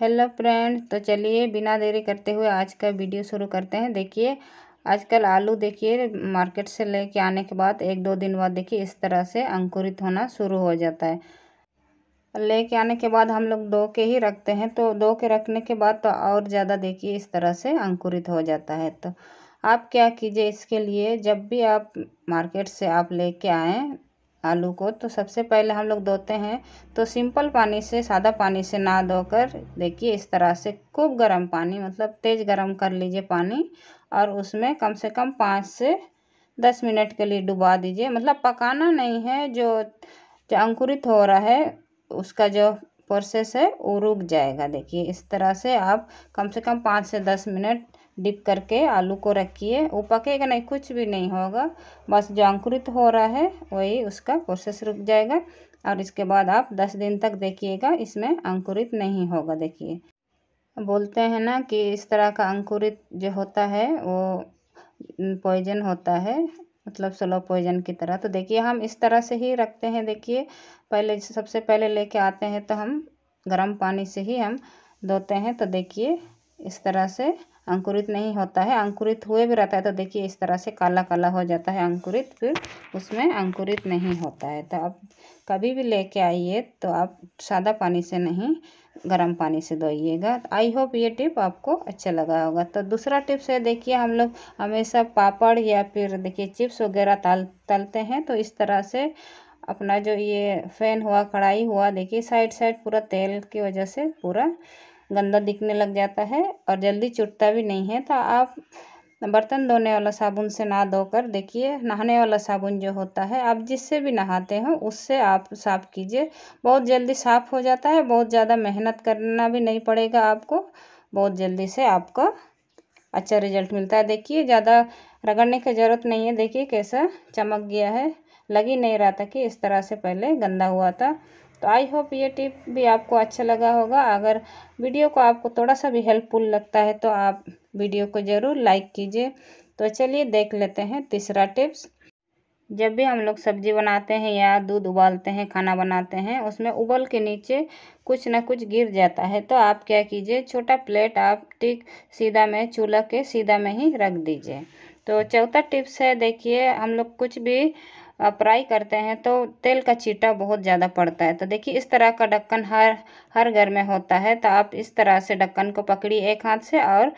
hello friend तो चलिए बिना देरी करते हुए आज का वीडियो शुरू करते हैं देखिए आजकल आलू देखिए मार्केट से लेके आने के बाद एक दो दिन बाद देखिए इस तरह से अंकुरित होना शुरू हो जाता है लेके आने के बाद हम लोग दो के ही रखते हैं तो दो के रखने के बाद तो और ज़्यादा देखिए इस तरह से अंकुरित हो जाता है तो आप क्या कीजिए इसके लिए जब भी आप मार्केट से आप लेके आएँ आलू को तो सबसे पहले हम लोग धोते हैं तो सिंपल पानी से सादा पानी से ना धोकर देखिए इस तरह से खूब गर्म पानी मतलब तेज़ गर्म कर लीजिए पानी और उसमें कम से कम पाँच से दस मिनट के लिए डुबा दीजिए मतलब पकाना नहीं है जो जो अंकुरित हो रहा है उसका जो प्रोसेस है वो रुक जाएगा देखिए इस तरह से आप कम से कम पाँच से दस मिनट डिप करके आलू को रखिए वो पकेगा नहीं कुछ भी नहीं होगा बस जो अंकुरित हो रहा है वही उसका प्रोसेस रुक जाएगा और इसके बाद आप दस दिन तक देखिएगा इसमें अंकुरित नहीं होगा देखिए बोलते हैं ना कि इस तरह का अंकुरित जो होता है वो पॉइजन होता है मतलब स्लो पॉइजन की तरह तो देखिए हम इस तरह से ही रखते हैं देखिए पहले सबसे पहले लेके आते हैं तो हम गर्म पानी से ही हम धोते हैं तो देखिए इस तरह से अंकुरित नहीं होता है अंकुरित हुए भी रहता है तो देखिए इस तरह से काला काला हो जाता है अंकुरित फिर उसमें अंकुरित नहीं होता है तो आप कभी भी लेके आइए तो आप सादा पानी से नहीं गर्म पानी से धोइएगा आई होप ये टिप आपको अच्छा लगा होगा तो दूसरा टिप्स है देखिए हम लोग हमेशा पापड़ या फिर देखिए चिप्स वगैरह तल तलते हैं तो इस तरह से अपना जो ये फैन हुआ कढ़ाई हुआ देखिए साइड साइड पूरा तेल की वजह से पूरा गंदा दिखने लग जाता है और जल्दी चुटता भी नहीं है तो आप बर्तन धोने वाला साबुन से ना धोकर देखिए नहाने वाला साबुन जो होता है आप जिससे भी नहाते हो उससे आप साफ़ कीजिए बहुत जल्दी साफ़ हो जाता है बहुत ज़्यादा मेहनत करना भी नहीं पड़ेगा आपको बहुत जल्दी से आपको अच्छा रिजल्ट मिलता है देखिए ज़्यादा रगड़ने की ज़रूरत नहीं है देखिए कैसा चमक गया है लग ही नहीं रहा था कि इस तरह से पहले गंदा हुआ था तो आई होप ये टिप भी आपको अच्छा लगा होगा अगर वीडियो को आपको थोड़ा सा भी हेल्पफुल लगता है तो आप वीडियो को ज़रूर लाइक कीजिए तो चलिए देख लेते हैं तीसरा टिप्स जब भी हम लोग सब्जी बनाते हैं या दूध उबालते हैं खाना बनाते हैं उसमें उबल के नीचे कुछ ना कुछ गिर जाता है तो आप क्या कीजिए छोटा प्लेट आप टिक सीधा में चूल्हा के सीधा में ही रख दीजिए तो चौथा टिप्स है देखिए हम लोग कुछ भी फ्राई करते हैं तो तेल का छींटा बहुत ज़्यादा पड़ता है तो देखिए इस तरह का ढक्कन हर हर घर में होता है तो आप इस तरह से ढक्कन को पकड़िए एक हाथ से और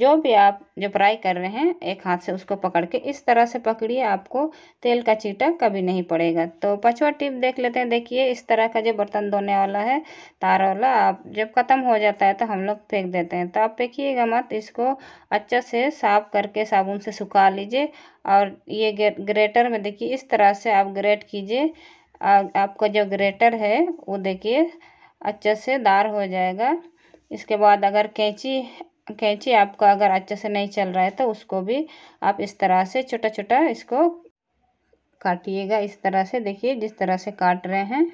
जो भी आप जो फ्राई कर रहे हैं एक हाथ से उसको पकड़ के इस तरह से पकड़िए आपको तेल का चीटा कभी नहीं पड़ेगा तो पाँचवा टिप देख लेते हैं देखिए इस तरह का जो बर्तन धोने वाला है तार वाला आप जब ख़त्म हो जाता है तो हम लोग फेंक देते हैं तो आप फेंकिएगा मत इसको अच्छे से साफ करके साबुन से सुखा लीजिए और ये ग्रेटर में देखिए इस तरह से आप ग्रेट कीजिए आपका जो ग्रेटर है वो देखिए अच्छे से दार हो जाएगा इसके बाद अगर कैंची कैंची आपका अगर अच्छे से नहीं चल रहा है तो उसको भी आप इस तरह से छोटा छोटा इसको काटिएगा इस तरह से देखिए जिस तरह से काट रहे हैं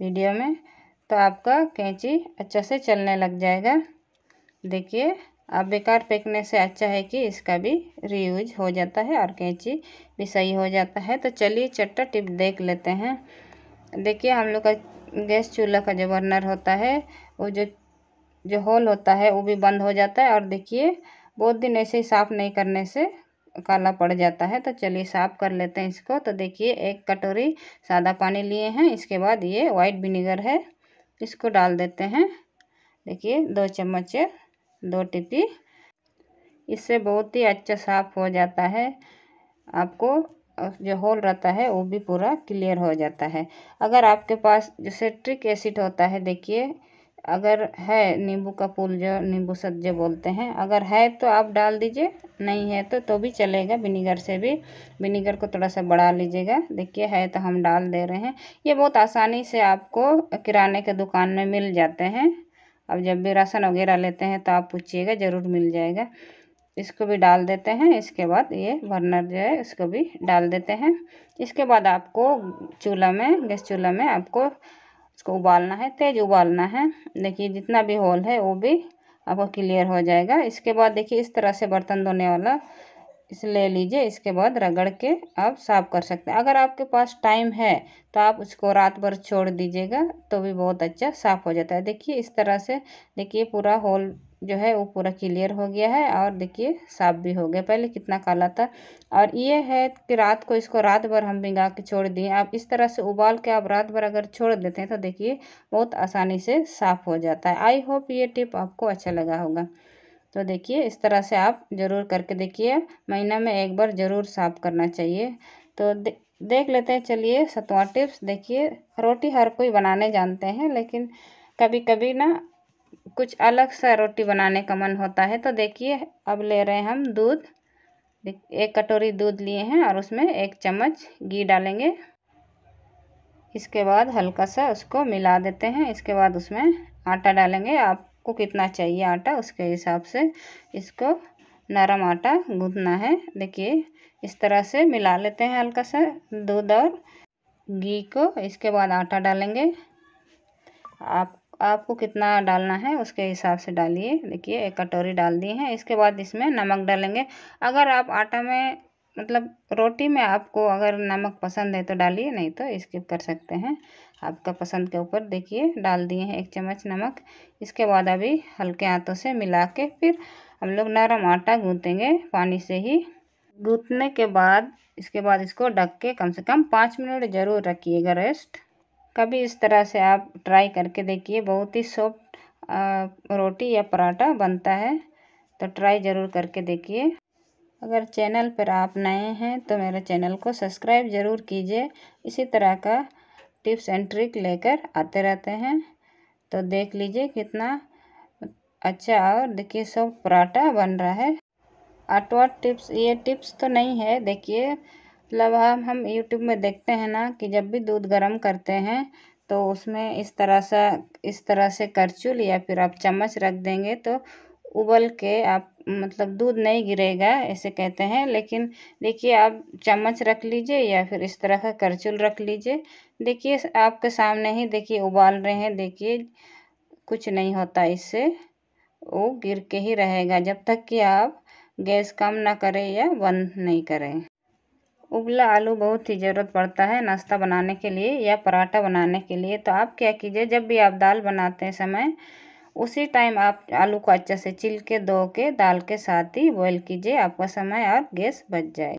वीडियो में तो आपका कैंची अच्छे से चलने लग जाएगा देखिए आप बेकार फेंकने से अच्छा है कि इसका भी रीयूज हो जाता है और कैंची भी सही हो जाता है तो चलिए चट्टा टिप देख लेते हैं देखिए हम लोग का गैस चूल्हा का जो बर्नर होता है वो जो जो होल होता है वो भी बंद हो जाता है और देखिए बहुत दिन ऐसे ही साफ़ नहीं करने से काला पड़ जाता है तो चलिए साफ़ कर लेते हैं इसको तो देखिए एक कटोरी सादा पानी लिए हैं इसके बाद ये वाइट विनीगर है इसको डाल देते हैं देखिए दो चम्मच दो टिपी इससे बहुत ही अच्छा साफ़ हो जाता है आपको जो होल रहता है वो भी पूरा क्लियर हो जाता है अगर आपके पास जैसे ट्रिक एसिड होता है देखिए अगर है नींबू का पुल जो नींबू सब्जे बोलते हैं अगर है तो आप डाल दीजिए नहीं है तो तो भी चलेगा विनीगर से भी विनीगर को थोड़ा सा बढ़ा लीजिएगा देखिए है तो हम डाल दे रहे हैं ये बहुत आसानी से आपको किराने के दुकान में मिल जाते हैं अब जब भी राशन वगैरह लेते हैं तो आप पूछिएगा ज़रूर मिल जाएगा इसको भी डाल देते हैं इसके बाद ये बर्नर जो है इसको भी डाल देते हैं इसके बाद आपको चूल्हा में गैस चूल्हा में आपको इसको उबालना है तेज़ उबालना है देखिए जितना भी होल है वो भी आपको क्लियर हो जाएगा इसके बाद देखिए इस तरह से बर्तन धोने वाला इस ले लीजिए इसके बाद रगड़ के आप साफ़ कर सकते हैं अगर आपके पास टाइम है तो आप उसको रात भर छोड़ दीजिएगा तो भी बहुत अच्छा साफ़ हो जाता है देखिए इस तरह से देखिए पूरा होल जो है वो पूरा क्लियर हो गया है और देखिए साफ भी हो गया पहले कितना काला था और ये है कि रात को इसको रात भर हम भिंगा के छोड़ दिए आप इस तरह से उबाल के आप रात भर अगर छोड़ देते हैं तो देखिए बहुत आसानी से साफ़ हो जाता है आई होप ये टिप आपको अच्छा लगा होगा तो देखिए इस तरह से आप ज़रूर करके देखिए महीना में एक बार ज़रूर साफ करना चाहिए तो दे, देख लेते हैं चलिए सतवा टिप्स देखिए रोटी हर कोई बनाने जानते हैं लेकिन कभी कभी ना कुछ अलग सा रोटी बनाने का मन होता है तो देखिए अब ले रहे हैं हम दूध एक कटोरी दूध लिए हैं और उसमें एक चम्मच घी डालेंगे इसके बाद हल्का सा उसको मिला देते हैं इसके बाद उसमें आटा डालेंगे आपको कितना चाहिए आटा उसके हिसाब से इसको नरम आटा गूंथना है देखिए इस तरह से मिला लेते हैं हल्का सा दूध और घी को इसके बाद आटा डालेंगे आप आपको कितना डालना है उसके हिसाब से डालिए देखिए एक कटोरी डाल दिए हैं इसके बाद इसमें नमक डालेंगे अगर आप आटा में मतलब रोटी में आपको अगर नमक पसंद है तो डालिए नहीं तो स्किप कर सकते हैं आपका पसंद के ऊपर देखिए डाल दिए हैं एक चम्मच नमक इसके बाद अभी हल्के हाथों से मिला के फिर हम लोग नरम आटा गूँथेंगे पानी से ही गूँथने के बाद इसके बाद इसको ढक के कम से कम पाँच मिनट ज़रूर रखिएगा रेस्ट कभी इस तरह से आप ट्राई करके देखिए बहुत ही सॉफ्ट रोटी या पराठा बनता है तो ट्राई ज़रूर करके देखिए अगर चैनल पर आप नए हैं तो मेरे चैनल को सब्सक्राइब ज़रूर कीजिए इसी तरह का टिप्स एंड ट्रिक लेकर आते रहते हैं तो देख लीजिए कितना अच्छा और देखिए सब पराठा बन रहा है आठवा टिप्स ये टिप्स तो नहीं है देखिए मतलब हम हम यूट्यूब में देखते हैं ना कि जब भी दूध गर्म करते हैं तो उसमें इस तरह सा इस तरह से करचुल या फिर आप चम्मच रख देंगे तो उबल के आप मतलब दूध नहीं गिरेगा ऐसे कहते हैं लेकिन देखिए आप चम्मच रख लीजिए या फिर इस तरह का करचुल रख लीजिए देखिए आपके सामने ही देखिए उबाल रहे हैं देखिए कुछ नहीं होता इससे वो गिर के ही रहेगा जब तक कि आप गैस कम ना करें या बंद नहीं करें उबला आलू बहुत ही ज़रूरत पड़ता है नाश्ता बनाने के लिए या पराठा बनाने के लिए तो आप क्या कीजिए जब भी आप दाल बनाते समय उसी टाइम आप आलू को अच्छे से छिल के धो के दाल के साथ ही बॉईल कीजिए आपका समय और गैस बच जाए